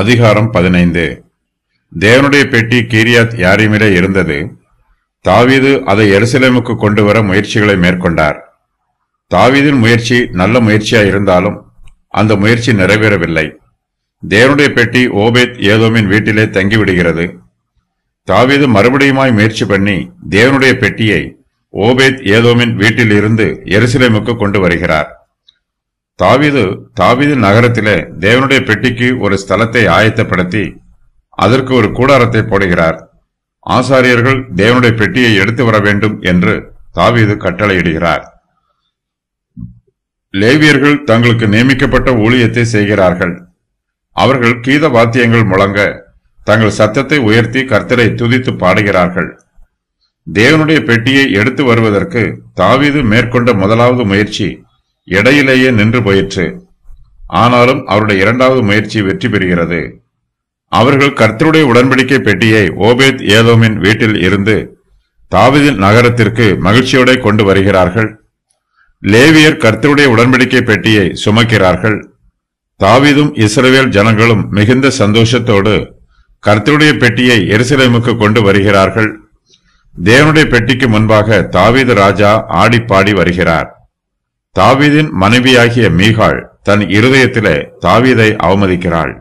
அதிகாரம் பதினைந்து தேவனுடைய பெட்டி கீரியாத் யாரிமிலே இருந்தது தாவீது அதை எருசலேமுக்கு கொண்டு வர முயற்சிகளை மேற்கொண்டார் தாவீதின் முயற்சி நல்ல முயற்சியாய் இருந்தாலும் அந்த முயற்சி நிறைவேறவில்லை தேவனுடைய பெட்டி ஓபேத் ஏதோமின் வீட்டிலே தங்கிவிடுகிறது தாவீது மறுபடியுமாய் முயற்சி பண்ணி தேவனுடைய பெட்டியை ஓபேத் ஏதோமின் வீட்டில் இருந்து எருசலேமுக்கு கொண்டு வருகிறார் தாவிது தாவிது நகரத்திலே தேவனுடைய பெட்டிக்கு ஒரு ஸ்தலத்தை ஆயத்தப்படுத்தி அதற்கு ஒரு கூடாரத்தை போடுகிறார் ஆசாரியர்கள் தேவனுடைய பெட்டியை எடுத்து வர வேண்டும் என்று தாவீது கட்டளையிடுகிறார் லேவியர்கள் தங்களுக்கு நியமிக்கப்பட்ட ஊழியத்தை செய்கிறார்கள் அவர்கள் கீத வாத்தியங்கள் முழங்க தங்கள் சத்தத்தை உயர்த்தி கர்த்தரை துதித்து பாடுகிறார்கள் தேவனுடைய பெட்டியை எடுத்து வருவதற்கு தாவீது மேற்கொண்ட முதலாவது முயற்சி இடையிலேயே நின்று போயிற்று ஆனாலும் அவருடைய இரண்டாவது முயற்சி வெற்றி பெறுகிறது அவர்கள் கர்த்தருடைய உடன்படிக்கை பெட்டியை ஓபேத் ஏதோமின் வீட்டில் இருந்து தாவிதின் நகரத்திற்கு மகிழ்ச்சியோட கொண்டு வருகிறார்கள் லேவியர் கர்த்தருடைய உடன்படிக்கை பெட்டியை சுமக்கிறார்கள் தாவிதும் இஸ்ரேல் ஜனங்களும் மிகுந்த சந்தோஷத்தோடு கர்த்தருடைய பெட்டியை எருசலேமுக்கு கொண்டு வருகிறார்கள் தேவனுடைய பெட்டிக்கு முன்பாக தாவீது ராஜா ஆடிப்பாடி வருகிறார் தாவீதின் மனைவியாகிய மீகாள் தன் இருதயத்திலே தாவீதை அவமதிக்கிறாள்